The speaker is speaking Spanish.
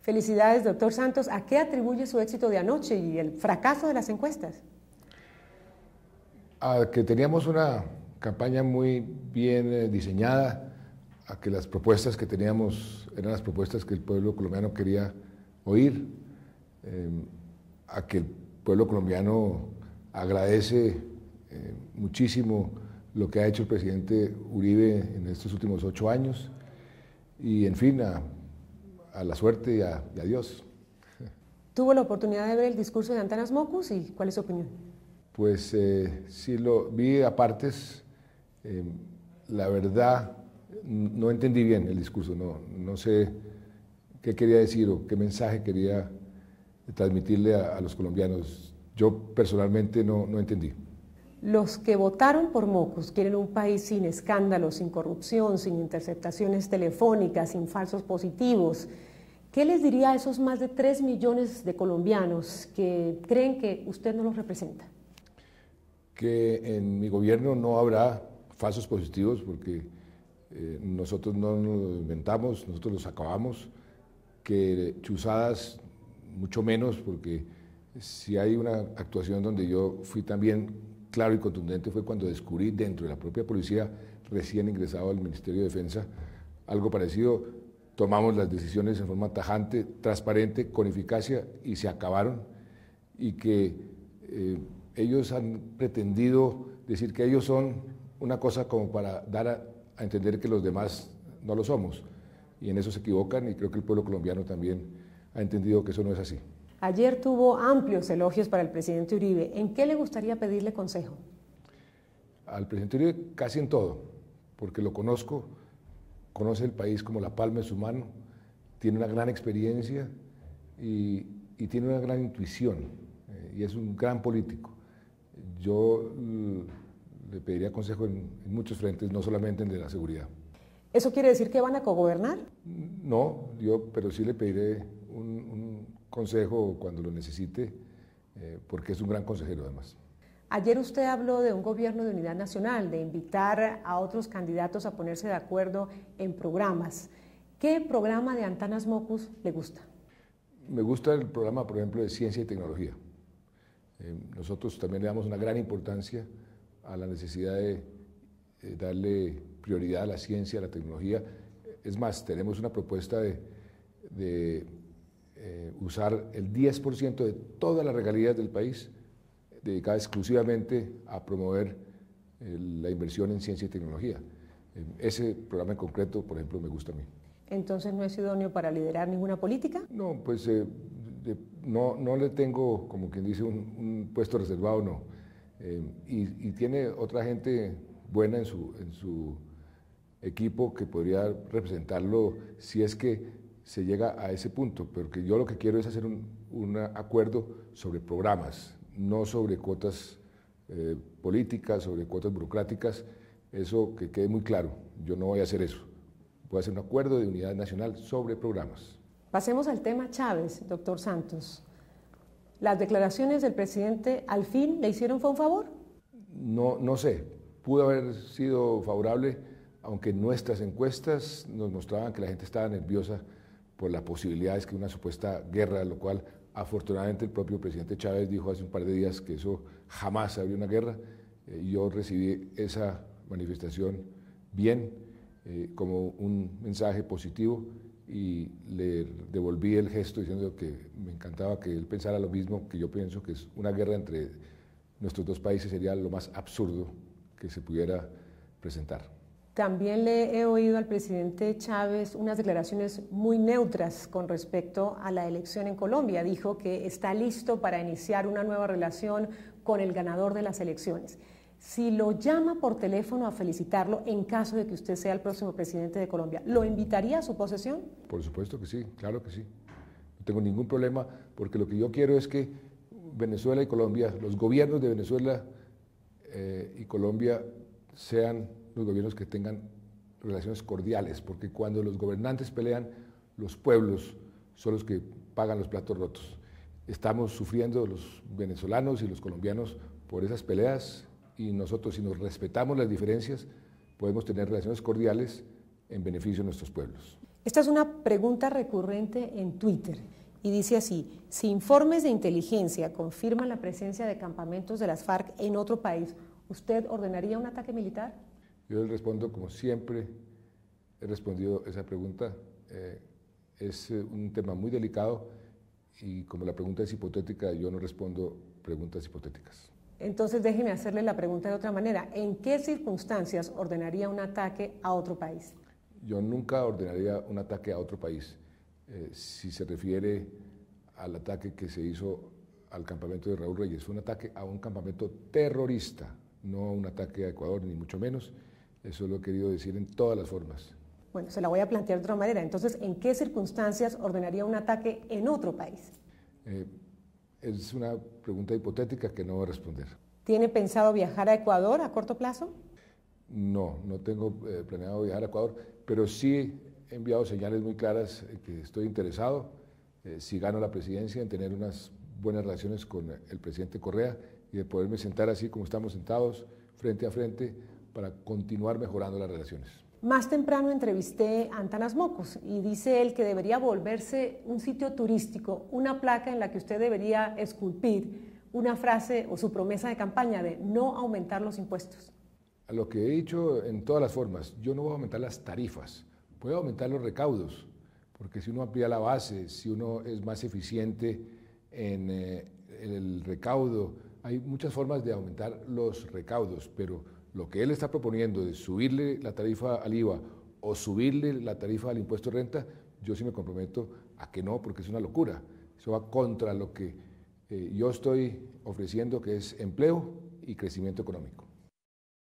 Felicidades, doctor Santos. ¿A qué atribuye su éxito de anoche y el fracaso de las encuestas? A que teníamos una campaña muy bien eh, diseñada, a que las propuestas que teníamos eran las propuestas que el pueblo colombiano quería oír, em, a que el pueblo colombiano agradece eh, muchísimo lo que ha hecho el presidente Uribe en estos últimos ocho años y, en fin, a a la suerte y a, Dios. ¿Tuvo la oportunidad de ver el discurso de Antanas Mocus y cuál es su opinión? Pues eh, sí lo vi a eh, la verdad, no entendí bien el discurso, no, no sé qué quería decir o qué mensaje quería transmitirle a, los colombianos. Yo personalmente no, no entendí. Los que votaron por mocos quieren un país sin escándalos, sin corrupción, sin interceptaciones telefónicas, sin falsos positivos, ¿Qué les diría a esos más de 3 millones de colombianos que creen que usted no los representa? Que en mi gobierno no habrá falsos positivos porque eh, nosotros no nos inventamos, nosotros los acabamos, que chuzadas mucho menos porque si hay una actuación donde yo fui también claro y contundente fue cuando descubrí dentro de la propia policía recién ingresado al Ministerio de Defensa algo parecido tomamos las decisiones en forma tajante, transparente, con eficacia y se acabaron. Y que eh, ellos han pretendido decir que ellos son una cosa como para dar a, a, entender que los demás no lo somos. Y en eso se equivocan y creo que el pueblo colombiano también ha entendido que eso no es así. Ayer tuvo amplios elogios para el presidente Uribe. ¿En qué le gustaría pedirle consejo? Al presidente Uribe casi en todo, porque lo conozco conoce el país como la palma de su mano, tiene una gran experiencia y, tiene una gran intuición eh, y es un gran político. Yo mm, le pediría consejo en, muchos frentes, no solamente en de la seguridad. ¿Eso quiere decir que van a cogobernar? Mm, no, yo, pero sí le pediré un, consejo cuando lo necesite, eh, porque es un gran consejero además. Ayer usted habló de un gobierno de unidad nacional, de invitar a otros candidatos a ponerse de acuerdo en programas. ¿Qué programa de Antanas Mocus le gusta? Me gusta el programa, por ejemplo, de ciencia y tecnología. Eh, nosotros también le damos una gran importancia a la necesidad de eh, darle prioridad a la ciencia, a la tecnología. Es más, tenemos una propuesta de, eh, usar el 10% de todas las regalías del país dedicada exclusivamente a promover eh, la inversión en ciencia y tecnología. Ese programa en concreto, por ejemplo, me gusta a mí. Entonces, ¿no es idóneo para liderar ninguna política? No, pues eh, no, le tengo, como quien dice, un, puesto reservado, no. Eh, y, tiene otra gente buena en su, en su equipo que podría representarlo si es que se llega a ese punto. Pero que yo lo que quiero es hacer un acuerdo sobre programas no sobre cuotas eh, políticas, sobre cuotas burocráticas, eso que quede muy claro, yo no voy a hacer eso. Voy a hacer un acuerdo de unidad nacional sobre programas. Pasemos al tema Chávez, doctor Santos. ¿Las declaraciones del presidente al fin le hicieron un favor? No, no sé, pudo haber sido favorable, aunque nuestras encuestas nos mostraban que la gente estaba nerviosa por las posibilidades que una supuesta guerra, lo cual Afortunadamente el propio presidente Chávez dijo hace un par de días que eso jamás habría una guerra. Eh, y yo recibí esa manifestación bien, eh, como un mensaje positivo y le devolví el gesto diciendo que me encantaba que él pensara lo mismo que yo pienso, que es una guerra entre nuestros dos países sería lo más absurdo que se pudiera presentar. También le he oído al presidente Chávez unas declaraciones muy neutras con respecto a la elección en Colombia. Dijo que está listo para iniciar una nueva relación con el ganador de las elecciones. Si lo llama por teléfono a felicitarlo en caso de que usted sea el próximo presidente de Colombia, ¿lo invitaría a su posesión? Por supuesto que sí, claro que sí. No tengo ningún problema porque lo que yo quiero es que Venezuela y Colombia, los gobiernos de Venezuela eh, y Colombia sean los gobiernos que tengan relaciones cordiales, porque cuando los gobernantes pelean, los pueblos son los que pagan los platos rotos. Estamos sufriendo los venezolanos y los colombianos por esas peleas y nosotros si nos respetamos las diferencias podemos tener relaciones cordiales en beneficio de nuestros pueblos. Esta es una pregunta recurrente en Twitter y dice así, si informes de inteligencia confirman la presencia de campamentos de las FARC en otro país, ¿usted ordenaría un ataque militar? Yo le respondo como siempre he respondido esa pregunta. Eh, es eh, un tema muy delicado y como la pregunta es hipotética, yo no respondo preguntas hipotéticas. Entonces déjeme hacerle la pregunta de otra manera. ¿En qué circunstancias ordenaría un ataque a otro país? Yo nunca ordenaría un ataque a otro país. Eh, si se refiere al ataque que se hizo al campamento de Raúl Reyes, fue un ataque a un campamento terrorista, no un ataque a Ecuador, ni mucho menos. Eso lo he querido decir en todas las formas. Bueno, se la voy a plantear de otra manera. Entonces, ¿en qué circunstancias ordenaría un ataque en otro país? Eh, es una pregunta hipotética que no voy a responder. ¿Tiene pensado viajar a Ecuador a corto plazo? No, no tengo eh, planeado viajar a Ecuador, pero sí he enviado señales muy claras eh, que estoy interesado, si gano la presidencia, en tener unas buenas relaciones con el presidente Correa y de poderme sentar así como estamos sentados, frente a frente, para continuar mejorando las relaciones. Más temprano entrevisté a Antanas Mocos y dice él que debería volverse un sitio turístico, una placa en la que usted debería esculpir una frase o su promesa de campaña de no aumentar los impuestos. A lo que he dicho en todas las formas, yo no voy a aumentar las tarifas, voy a aumentar los recaudos, porque si uno amplía la base, si uno es más eficiente en eh, el recaudo, hay muchas formas de aumentar los recaudos, pero lo que él está proponiendo de subirle la tarifa al IVA o subirle la tarifa al impuesto de renta, yo sí me comprometo a que no, porque es una locura. Eso va contra lo que eh, yo estoy ofreciendo, que es empleo y crecimiento económico.